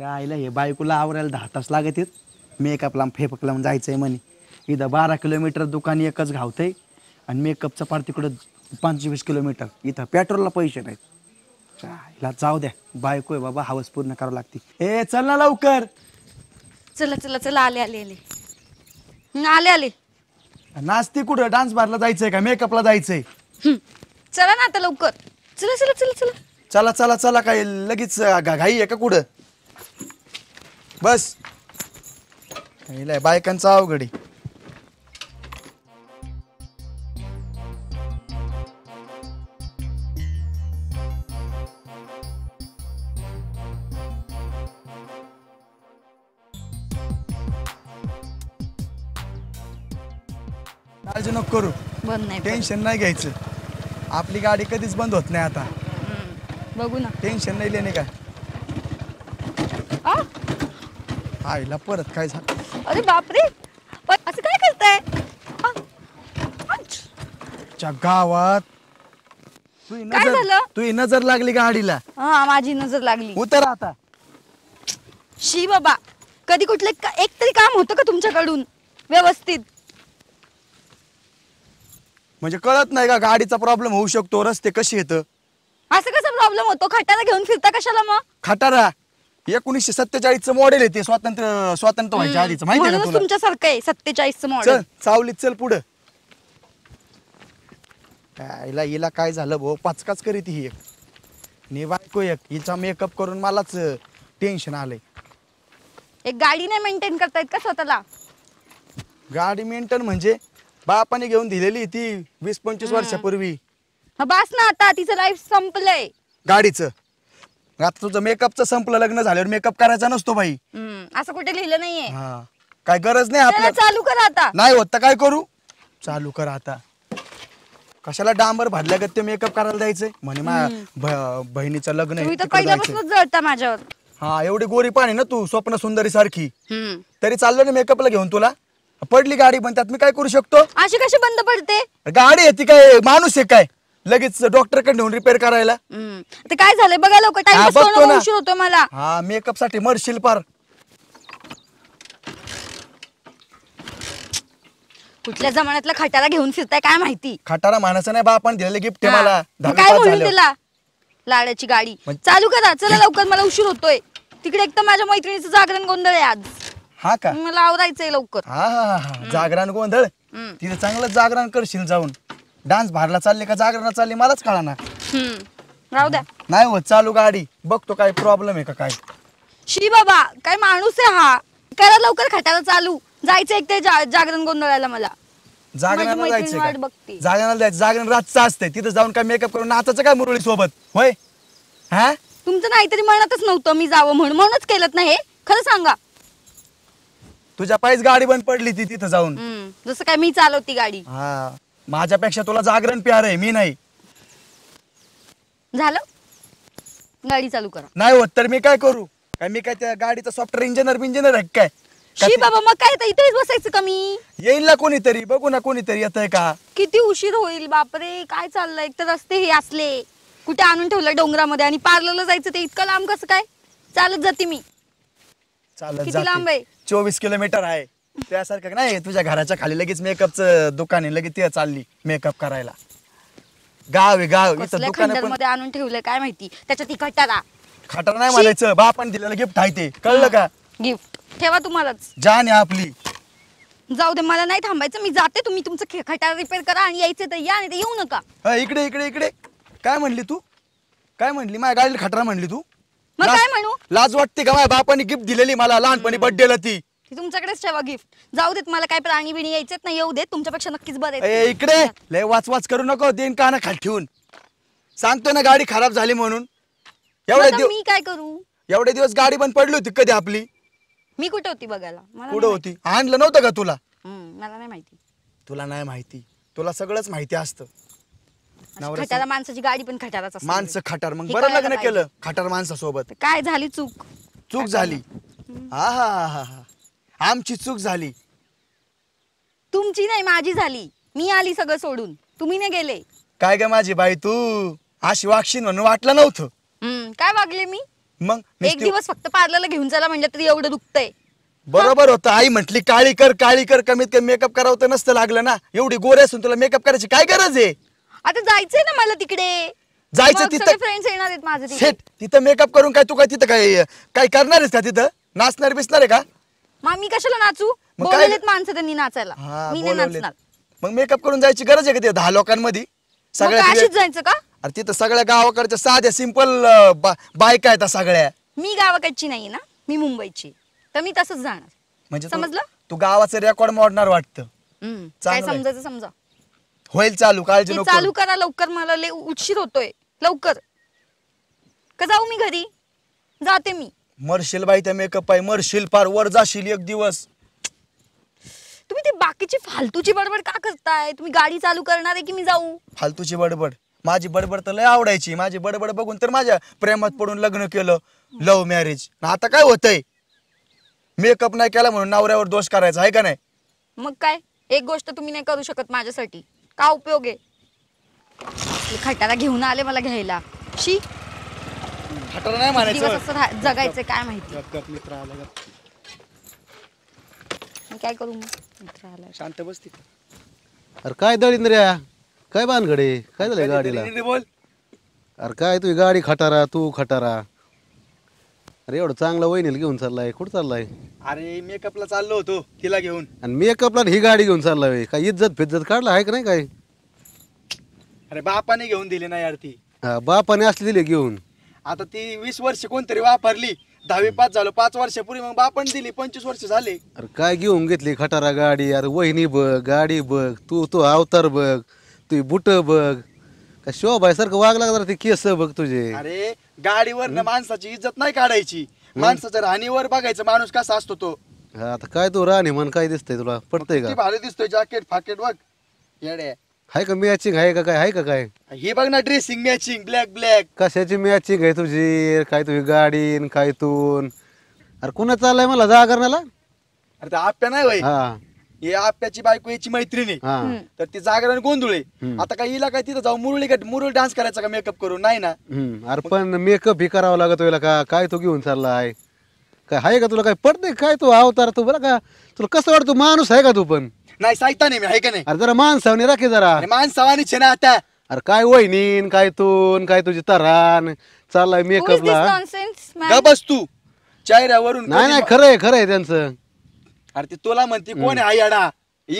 आईला हे बायकोला आवरायला दहा तास लागत आहेत मेकअप लांब फेफक लावून जायचं आहे म्हणे इथं बारा किलोमीटर दुकान एकच घावतंय आणि मेकअपचा पार तिकडं पंचवीस किलोमीटर इथं पेट्रोलला पैसे नाहीत चला जाऊ द्या बायको आहे बाबा हवस पूर्ण करावं लागते ए चल ना लवकर चला चला चला आले आले आले आले आले नाचते कुठं डान्स बारला जायचंय का मेकअपला जायचंय चला ना आता लवकर चला चला चला चला चला चला चला काय लगेच घाई आहे का कुठं बस हिला बायकांचा अवघड आहे काळजी नको करू बंद नाही टेन्शन नाही घ्यायचं आपली गाडी कधीच बंद होत नाही आता बघू ना टेन्शन नाही लिहिणे का आईला परत काय झालं अरे बापरे असं काय करताय गावात तू नजर झालं? नजर लागली गाडीला हा माझी नजर लागली उतर आता शी बाबा कधी कुठले का- एक तरी काम होतं का तुमच्याकडून व्यवस्थित म्हणजे कळत नाही का गाडीचा प्रॉब्लेम होऊ शकतो रस्ते कसे येत असं कसं प्रॉब्लेम होतो खटाला घेऊन फिरता कशाला मग खटारा एकोणीसशे सत्तेचाळीसचं मॉडेल आहे ते स्वातंत्र्य स्वातंत्र्य व्हायच्या आधीच माहिती आहे का तुमच्या सारखं आहे आहे सत्तेचाळीसचं मॉडेल चल चल पुढं यायला हिला काय झालं भाऊ पाचकाच करीत ही एक नेवायको बायको एक हिचा मेकअप करून मलाच टेन्शन आलंय एक गाडी नाही मेंटेन करतायत का स्वतःला गाडी मेंटेन म्हणजे बापाने घेऊन दिलेली ती वीस पंचवीस वर्षापूर्वी हा, बास ना आता तिचं लाईफ संपलंय गाडीचं आता तुझं मेकअपचं संपलं लग्न झाल्यावर मेकअप करायचा नसतो बाई असं कुठे लिहिलं नाहीये काय गरज नाही आपल्याला चालू कर आता नाही होत काय करू चालू कर आता कशाला डांबर गत ते मेकअप करायला द्यायचंय म्हणे मा बहिणीचं लग्न आहे, माझ्यावर हा एवढी गोरी पाणी ना तू स्वप्न सुंदरी सारखी तरी चाललो ना मेकअपला घेऊन तुला पडली गाडी पण त्यात मी काय करू शकतो अशी कशी बंद पडते गाडी आहे ती काय माणूस आहे काय लगेच डॉक्टर कडे नेऊन रिपेअर करायला ते काय झालंय बघा लवकर काय उशीर होतो मला हा मेकअप साठी मरशील पार कुठल्या जमान्यातला खटारा घेऊन फिरताय काय माहिती खटारा माणसं नाही बा आपण दिलेले गिफ्ट मला काय म्हणून दिला लाडाची गाडी चालू करा चला लवकर मला उशीर होतोय तिकडे एक तर माझ्या मैत्रिणीचं जागरण गोंधळ आहे आज हा का मला आवरायचंय लवकर हा हा हा, जागरण गोंधळ तिथे चांगलं जागरण करशील जाऊन डान्स भारला चालले का जागरणा चालले मलाच कळा ना हम्म राहू द्या नाही हो चालू गाडी बघतो काय प्रॉब्लेम आहे का काय शी बाबा काय माणूस आहे हा करा लवकर खटाला चालू जायचं एक ते जागरण गोंधळायला मला जागरणाला जायचं जागरण रातचं असतंय तिथं जाऊन काय मेकअप करून नाचायचं काय मुरळी सोबत होय हा तुमचं नाहीतरी म्हणतच नव्हतं मी जावं म्हणून म्हणूनच केलं नाही हे खरं सांगा तुझ्या पायीच गाडी बंद पडली ती तिथं जाऊन जसं काय मी चालवती गाडी हा माझ्यापेक्षा तुला जागरण प्यार आहे मी नाही झालं गाडी चालू करा नाही होत तर मी काय करू काय मी काय त्या गाडीचा सॉफ्टवेअर इंजिनियर इंजिनियर आहे काय शी बाबा मग काय तर इथेच बसायचं कमी येईल ना कोणीतरी बघू ना कोणीतरी येत आहे का किती उशीर होईल बापरे काय चाललंय एक तर रस्ते हे असले कुठे आणून ठेवलं डोंगरामध्ये आणि पार्लरला जायचं ते इतकं लांब कसं काय चालत जाते मी चालत किती लांब आहे? चोवीस किलोमीटर आहे त्यासारखं नाही तुझ्या घराच्या खाली लगेच मेकअपच दुकान आहे लगेच ते चालली मेकअप करायला गाव आहे गाव इथं मध्ये आणून ठेवलं काय माहिती त्याच्यात ती खटारा खटारा नाही म्हणायचं बापाने दिलेलं गिफ्ट आहे ते कळलं का गिफ्ट ठेवा तुम्हालाच जाने आपली जाऊ दे मला नाही थांबायचं मी जाते तुम्ही तुमचं खटारा रिपेअर करा आणि यायचं तर या नाही येऊ नका इकडे इकडे इकडे काय म्हणली तू काय म्हणली माझ्या गाडीला खटारा म्हणली तू मग काय म्हणू? लाज वाटते का माझ्या बापाने गिफ्ट दिलेली मला लहानपणी बर्थडेला ती ही तुमच्याकडेच ठेवा गिफ्ट जाऊ देत मला काय प्राणी बिणी यायचेत नाही येऊ देत तुमच्यापेक्षा नक्कीच बरे इकडे लय वाच वाच करू नको का काना खाली ठेवून सांगतो ना गाडी खराब झाली म्हणून एवढे दिवस मी काय करू एवढे दिवस गाडी पण पडली होती कधी आपली मी कुठे होती बघायला मला कुठं होती आणलं नव्हतं का तुला मला नाही माहिती तुला नाही माहिती तुला सगळंच माहिती असतं माणसाची गाडी पण खटारा माणसं खटार मग बरं लग्न केलं खटार माणसासोबत सोबत काय झाली चूक चूक झाली हा हा हा हा आमची चूक झाली तुमची नाही माझी झाली मी आली सगळं सोडून तुम्ही नाही गेले काय ग माझी बाई तू अशी वागशी म्हणून वाटलं नव्हतं काय वागले मी मग एक दिवस फक्त पार्लरला घेऊन चला म्हणलं तरी एवढं दुखतंय बरोबर होतं आई म्हटली काळी कर काळी कर कमीत कमी मेकअप करावं तर नसतं लागलं ना एवढी गोरे असून तुला मेकअप करायची काय गरज आहे आता जायचंय ना मला तिकडे जायचं तिथं फ्रेंड्स येणार आहेत माझे तिथं मेकअप करून काय तू काय तिथं काय काय करणार आहेस का तिथं नाचणार बिसणार आहे का मग मी कशाला नाचू बोलवलेत माणसं त्यांनी नाचायला मी नाही नाचणार मग मेकअप करून जायची गरज आहे का ते दहा लोकांमध्ये सगळ्या अशीच जायचं का अरे तिथं सगळ्या गावाकडच्या साध्या सिंपल बायका आहेत सगळ्या मी गावाकडची नाही ना मी मुंबईची तर मी तसंच जाणार म्हणजे समजलं? तू गावाचं रेकॉर्ड मोडणार वाटत काय समजायचं समजा होईल चालू काळजी चालू करा लवकर मला उशीर होतोय लवकर का जाऊ मी घरी जाते मी मरशील बाई त्या मेकअप आहे मरशील फार वर जाशील एक दिवस तुम्ही ते बाकीची फालतूची बडबड का करताय तुम्ही गाडी चालू करणार आहे की मी जाऊ फालतूची बडबड माझी बडबड तर लय आवडायची माझी बडबड बघून तर माझ्या प्रेमात पडून लग्न केलं लव्ह मॅरेज आता काय होतंय मेकअप नाही केला म्हणून नवऱ्यावर दोष करायचा आहे का नाही मग काय एक गोष्ट तुम्ही नाही करू शकत माझ्यासाठी का उपयोग आहे खटारा घेऊन आले मला घ्यायला शी खटारा नाही मारायचं काय माहिती मित्र आला काय करू मित्र आला शांत अरे काय दळींद्र्या काय बानगडे काय झालं गाडीला बोल अरे काय तुझी गाडी खटारा तू खटारा अरे एवढं चांगला वहिनील घेऊन चाललाय कुठं चाललाय अरे मेकअपला चाललो होतो तिला घेऊन आणि मेकअपला ही गाडी घेऊन चाललाय काय इज्जत फिज्जत काढला आहे का नाही काय अरे बापाने घेऊन दिली नाही यार हा, बापाने असली दिली घेऊन आता ती वीस वर्ष कोणतरी वापरली दहावी पाच झालो पाच वर्षापूर्वी मग बापण दिली पंचवीस वर्ष झाले अरे काय घेऊन घेतली खटारा गाडी अरे वहिनी बघ गाडी बघ तू तू अवतार बघ तू बुट बघ का शोभा सारखं वाग लागणार ते केस बघ तुझे अरे गाडीवर माणसाची इज्जत नाही काढायची माणसाच्या राहणीवर बघायचं माणूस कसा असतो तो आता काय तू राणी म्हण काय दिसतंय तुला पडतंय का भारी दिसतोय जॅकेट फाकेट बघ आहे का मॅचिंग आहे का काय आहे का काय हे बघ ना ड्रेसिंग मॅचिंग ब्लॅक ब्लॅक कशाची मॅचिंग आहे तुझी काय तुझी गाडी काय तून अरे कुणा चाललाय मला जा करण्याला अरे ते आप्या नाही वय हे आप्याची बायको याची मैत्रीण आहे तर ती जागरण गोंधळ आहे आता काय हिला काय तिथं जाऊ मुरळी का मुरळी डान्स करायचा का मेकअप करून नाही ना अरे पण मेकअप ही करावा लागत तुला का काय तू घेऊन चाललाय काय आहे का तुला काय पडते काय तू आवतार तू बरं का तुला कसं वाटतो माणूस आहे का तू पण नाही सांगता नाही मी आहे नाही अरे जरा माणसावनी राखे जरा माणसावानी छे ना आता अरे काय वहिनीन काय तून काय तुझी तरान चाललाय मेकअपला का बस तू चेहऱ्यावरून नाही नाही खरं आहे खरं आहे त्यांचं अरे ते तुला म्हणते कोण आहे याडा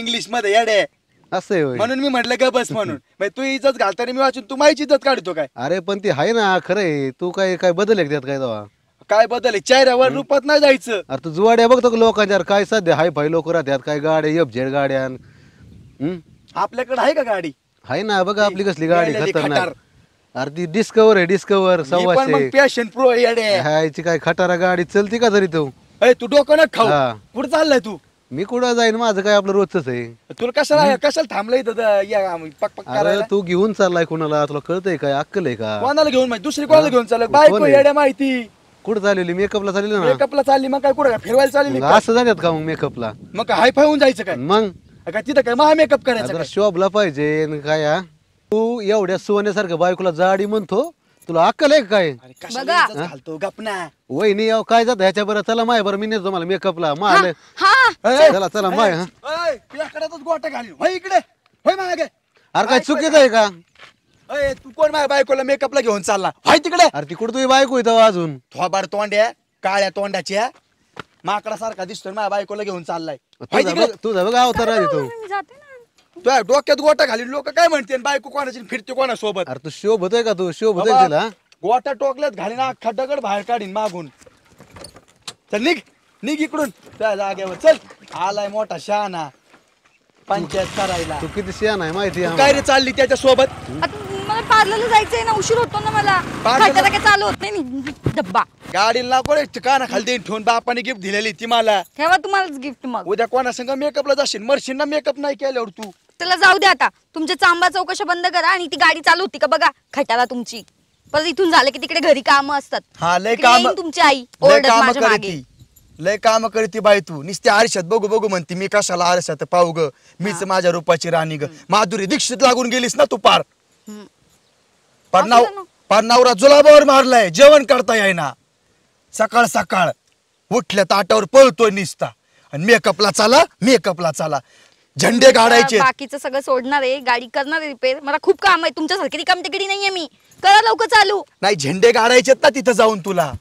इंग्लिश मध्ये येडे असं म्हणून मी म्हटलं का बस म्हणून तू इज्जत घालता मी वाचून तू माझी इज्जत काढतो काय अरे पण ती आहे ना खरंय तू काय काय बदल आहे त्यात काय तेव्हा काय बदल आहे चेहऱ्यावर रूपात नाही जायचं अरे तू जुवाड्या बघतो लोकांच्या काय सध्या हाय फाय लोक राहतात काय गाड्या एफ झेड गाड्या आपल्याकडे आहे का गाडी हाय ना बघा आपली कसली गाडी खतरनाक अरे ती डिस्कवर आहे डिस्कवर सव्वाशे पॅशन प्रो हायची काय खटारा गाडी चलती का तरी तू अरे तू डोकं न खाऊ कुठं चाललाय तू मी कुठं जाईन माझं काय आपलं रोजच आहे तुला कशाला कशाला थांबलंय अरे तू घेऊन चाललाय कुणाला तुला कळतंय काय अक्कल आहे का कोणाला घेऊन माहिती दुसरी कोणाला घेऊन चाललं बायको माहिती कुठं झालेली मेकअपला चालली ना मेकअपला चालली मग काय कुठं फिरवायला चालली असं झाल्यात का मग मेकअपला मग काय हायफाय होऊन जायचं काय मग काय तिथं काय महा मेकअप करायचा शोभला पाहिजे काय तू एवढ्या सुवण्यासारखं बायकोला जाडी म्हणतो तुला अक्कल आहे काय घालतो गपना वहिनी अहो काय जात ह्याच्या बरं चला माय बरं मी नेतो मला मेकअपला माल चला चला माय हा. गोट घाल इकडे अरे काय चुकीचं आहे का अरे तू कोण माझ्या बायकोला मेकअपला घेऊन चालला हाय तिकडे अरे तिकडे तुझी बायको येतो अजून थोबार तोंड्या काळ्या तोंडाच्या सारखा दिसतोय माझ्या बायकोला घेऊन चाललाय तू तिकडे गाव तर डोक्यात गोटा घालीन लोक काय म्हणते बायको कोणाची फिरते कोणासोबत अरे तू शोभतोय का तू शोभत गोटा टोकल्यात घालीन अख्खा दगड बाहेर काढीन मागून चल निघ निघ इकडून त्या जागेवर चल आलाय मोठा शहाणा पंचायत करायला तू किती शहाणा आहे माहिती काय रे चालली त्याच्या सोबत मला पार्लरला जायचंय ना उशीर होतो ना मला पार्लरला- काय चालू होत नाही नी. डब्बा गाडीला कोणी ठिकाण खाली देईन ठेवून बापाने गिफ्ट दिलेली ती मला ठेवा तुम्हाला गिफ्ट मग उद्या कोणासंग मेकअपला जाशील मरशील ना मेकअप नाही केल्यावर तू त्याला जाऊ दे आता तुमच्या चांबा चौकशा बंद करा आणि ती गाडी चालू होती का बघा खटाला तुमची परत इथून झालं की तिकडे घरी काम असतात हा लय काम तुमची आई लय काम करती लय काम करती बाई तू निस्ते आरशात बघू बघू म्हणते मी कशाला आरशात पाहू ग मीच माझ्या रूपाची राणी ग माधुरी दीक्षित लागून गेलीस ना तू पार पारनाव पारनावरा जुलाबावर मारलाय जेवण करता येईना सकाळ सकाळ उठल्या ताटावर पळतोय निसता आणि मेकअपला चाला मेकअपला चाला झेंडे गाडायचे बाकीचं सगळं सोडणार आहे गाडी करणार आहे रिपेअर मला खूप काम आहे तुमच्यासारखी काम तिकडे नाहीये मी करा लवकर चालू नाही झेंडे गाडायचे ना तिथं जाऊन तुला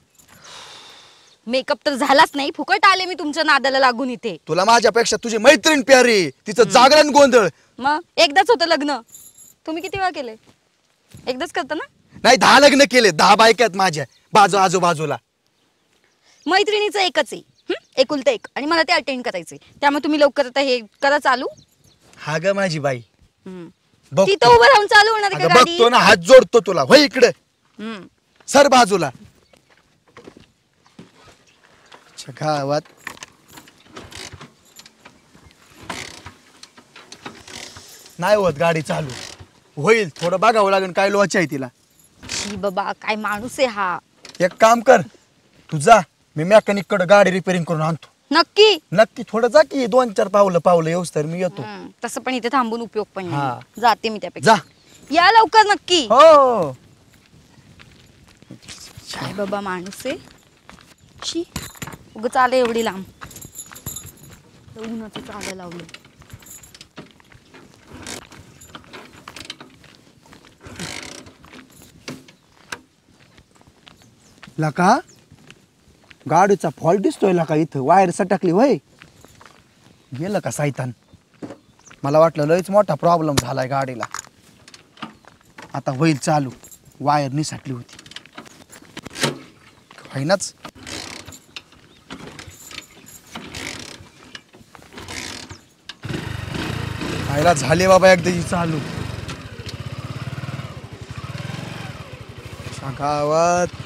मेकअप तर झालाच नाही फुकट आले मी तुमच्या नादाला लागून इथे तुला माझ्यापेक्षा तुझी मैत्रीण प्यारी तिचं जागरण गोंधळ मग एकदाच होत लग्न तुम्ही किती वेळा केले एकदाच करता ना नाही दहा लग्न केले दहा बायकात आहेत माझ्या बाजू आजूबाजूला मैत्रिणीचं एकच आहे हं? एक आणि मला ते अटेंड करायचंय त्यामुळे तुम्ही लवकर आता हे करा चालू हा ग माझी बाई तिथं उभं राहून चालू होणार बघतो ना हात जोडतो तुला हो इकडे हं. सर बाजूला गावात नाही होत गाडी चालू होईल थोडं बघावं लागेल काय लोहाची आहे तिला बाबा काय माणूस आहे हा एक काम कर तू जा मी मेकॅनिक कडे गाडी रिपेअरिंग करून आणतो नक्की नक्की थोडं जा की दोन चार पावलं पावलं येऊस मी येतो तसं पण इथे थांबून उपयोग पण जाते मी त्यापेक्षा जा या लवकर नक्की हो काय बाबा माणूस आहे उग उगच एवढी लांब उन्हाचं चालायला लावलं लका गाडीचा फॉल्ट दिसतोय लका इथं वायर सटकली वय गेलं का सायतान मला वाटलं लयच मोठा प्रॉब्लेम झालाय गाडीला आता होईल चालू वायर निसाटली होती होईनाच व्हायला झाले बाबा एकदा चालू गावात